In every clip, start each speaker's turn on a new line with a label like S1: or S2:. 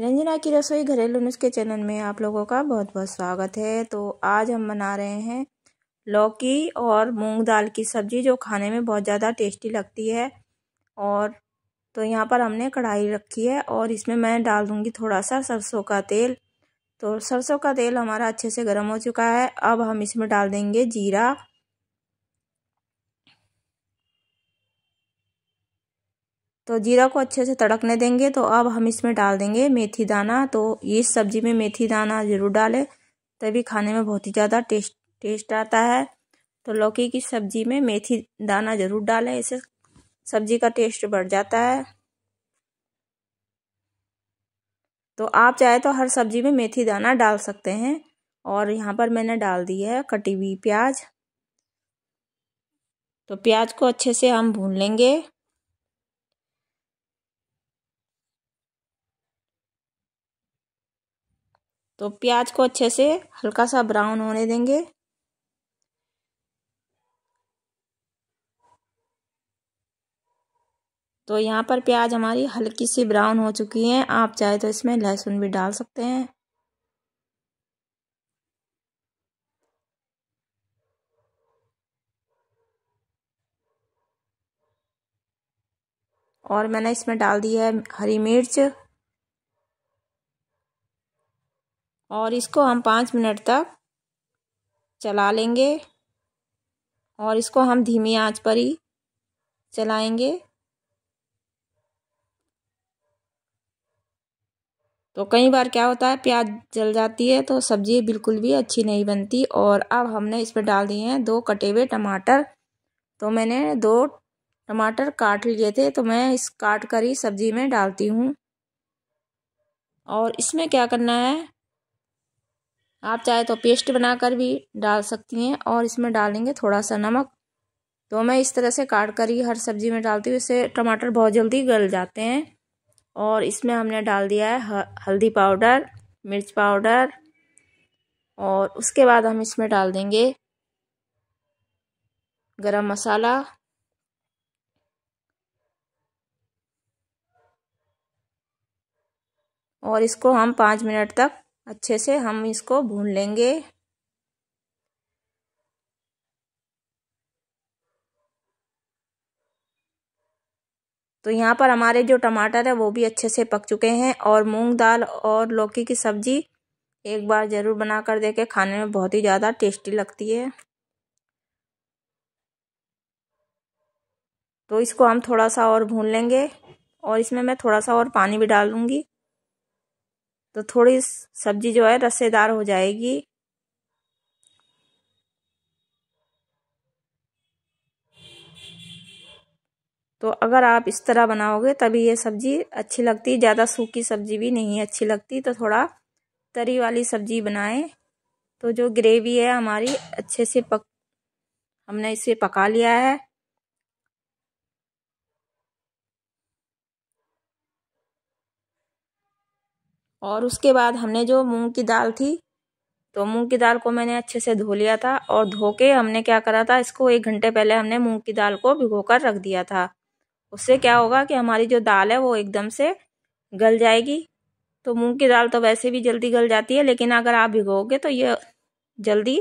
S1: रंजना की रसोई घरेलू नुस्खे चैनल में आप लोगों का बहुत बहुत स्वागत है तो आज हम बना रहे हैं लौकी और मूंग दाल की सब्ज़ी जो खाने में बहुत ज़्यादा टेस्टी लगती है और तो यहाँ पर हमने कढ़ाई रखी है और इसमें मैं डाल दूँगी थोड़ा सा सरसों का तेल तो सरसों का तेल हमारा अच्छे से गर्म हो चुका है अब हम इसमें डाल देंगे जीरा तो जीरा को अच्छे से तड़कने देंगे तो अब हम इसमें डाल देंगे मेथी दाना तो इस सब्ज़ी में मेथी दाना ज़रूर डालें तभी खाने में बहुत ही ज़्यादा टेस्ट टेस्ट आता है तो लौकी की सब्ज़ी में मेथी दाना ज़रूर डालें इससे सब्ज़ी का टेस्ट बढ़ जाता है तो आप चाहे तो हर सब्ज़ी में मेथी दाना डाल सकते हैं और यहाँ पर मैंने डाल दी है कटी हुई प्याज तो प्याज को अच्छे से हम भून लेंगे तो प्याज को अच्छे से हल्का सा ब्राउन होने देंगे तो यहाँ पर प्याज हमारी हल्की सी ब्राउन हो चुकी है आप चाहे तो इसमें लहसुन भी डाल सकते हैं और मैंने इसमें डाल दी है हरी मिर्च और इसको हम पाँच मिनट तक चला लेंगे और इसको हम धीमी आंच पर ही चलाएंगे तो कई बार क्या होता है प्याज जल जाती है तो सब्ज़ी बिल्कुल भी अच्छी नहीं बनती और अब हमने इस पर डाल दिए हैं दो कटे हुए टमाटर तो मैंने दो टमाटर काट लिए थे तो मैं इस काट कर ही सब्ज़ी में डालती हूँ और इसमें क्या करना है आप चाहे तो पेस्ट बनाकर भी डाल सकती हैं और इसमें डालेंगे थोड़ा सा नमक तो मैं इस तरह से काट कर ही हर सब्ज़ी में डालती हूँ इससे टमाटर बहुत जल्दी गल जाते हैं और इसमें हमने डाल दिया है हल्दी पाउडर मिर्च पाउडर और उसके बाद हम इसमें डाल देंगे गरम मसाला और इसको हम पाँच मिनट तक अच्छे से हम इसको भून लेंगे तो यहाँ पर हमारे जो टमाटर है वो भी अच्छे से पक चुके हैं और मूंग दाल और लौकी की सब्ज़ी एक बार ज़रूर बना कर देखे खाने में बहुत ही ज़्यादा टेस्टी लगती है तो इसको हम थोड़ा सा और भून लेंगे और इसमें मैं थोड़ा सा और पानी भी दूँगी तो थोड़ी सब्जी जो है रसेदार हो जाएगी तो अगर आप इस तरह बनाओगे तभी ये सब्ज़ी अच्छी लगती ज़्यादा सूखी सब्ज़ी भी नहीं अच्छी लगती तो थोड़ा तरी वाली सब्ज़ी बनाएं तो जो ग्रेवी है हमारी अच्छे से पक हमने इसे पका लिया है और उसके बाद हमने जो मूंग की दाल थी तो मूंग की दाल को मैंने अच्छे से धो लिया था और धो के हमने क्या करा था इसको एक घंटे पहले हमने मूंग की दाल को भिगो कर रख दिया था उससे क्या होगा कि हमारी जो दाल है वो एकदम से गल जाएगी तो मूंग की दाल तो वैसे भी जल्दी गल जाती है लेकिन अगर आप भिगोगे तो ये जल्दी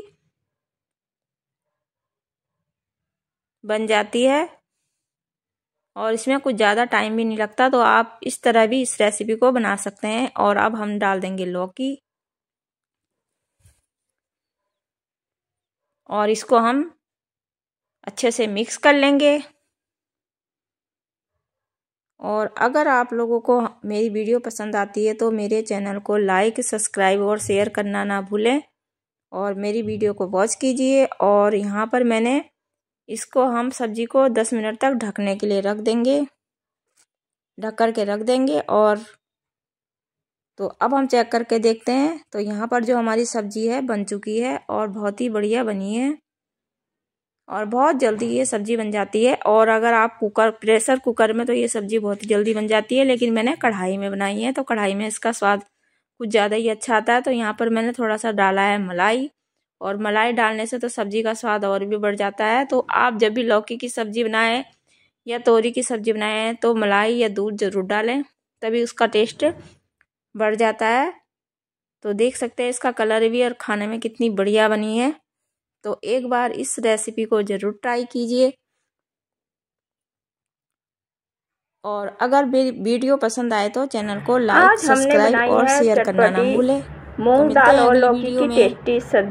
S1: बन जाती है और इसमें कुछ ज़्यादा टाइम भी नहीं लगता तो आप इस तरह भी इस रेसिपी को बना सकते हैं और अब हम डाल देंगे लौकी और इसको हम अच्छे से मिक्स कर लेंगे और अगर आप लोगों को मेरी वीडियो पसंद आती है तो मेरे चैनल को लाइक सब्सक्राइब और शेयर करना ना भूलें और मेरी वीडियो को वॉच कीजिए और यहाँ पर मैंने इसको हम सब्जी को दस मिनट तक ढकने के लिए रख देंगे ढक कर के रख देंगे और तो अब हम चेक करके देखते हैं तो यहाँ पर जो हमारी सब्जी है बन चुकी है और बहुत ही बढ़िया बनी है और बहुत जल्दी ये सब्जी बन जाती है और अगर आप कुकर प्रेशर कुकर में तो ये सब्जी बहुत जल्दी बन जाती है लेकिन मैंने कढ़ाई में बनाई है तो कढ़ाई में इसका स्वाद कुछ ज़्यादा ही अच्छा आता है तो यहाँ पर मैंने थोड़ा सा डाला है मलाई और मलाई डालने से तो सब्ज़ी का स्वाद और भी बढ़ जाता है तो आप जब भी लौकी की सब्ज़ी बनाएं या तोरी की सब्ज़ी बनाएं तो मलाई या दूध ज़रूर डालें तभी उसका टेस्ट बढ़ जाता है तो देख सकते हैं इसका कलर भी और खाने में कितनी बढ़िया बनी है तो एक बार इस रेसिपी को ज़रूर ट्राई कीजिए और अगर वीडियो पसंद आए तो चैनल को लाइक सब्सक्राइब और शेयर करना ना भूलें तो मूंग दाल और लौकी की टेस्टी सब्जी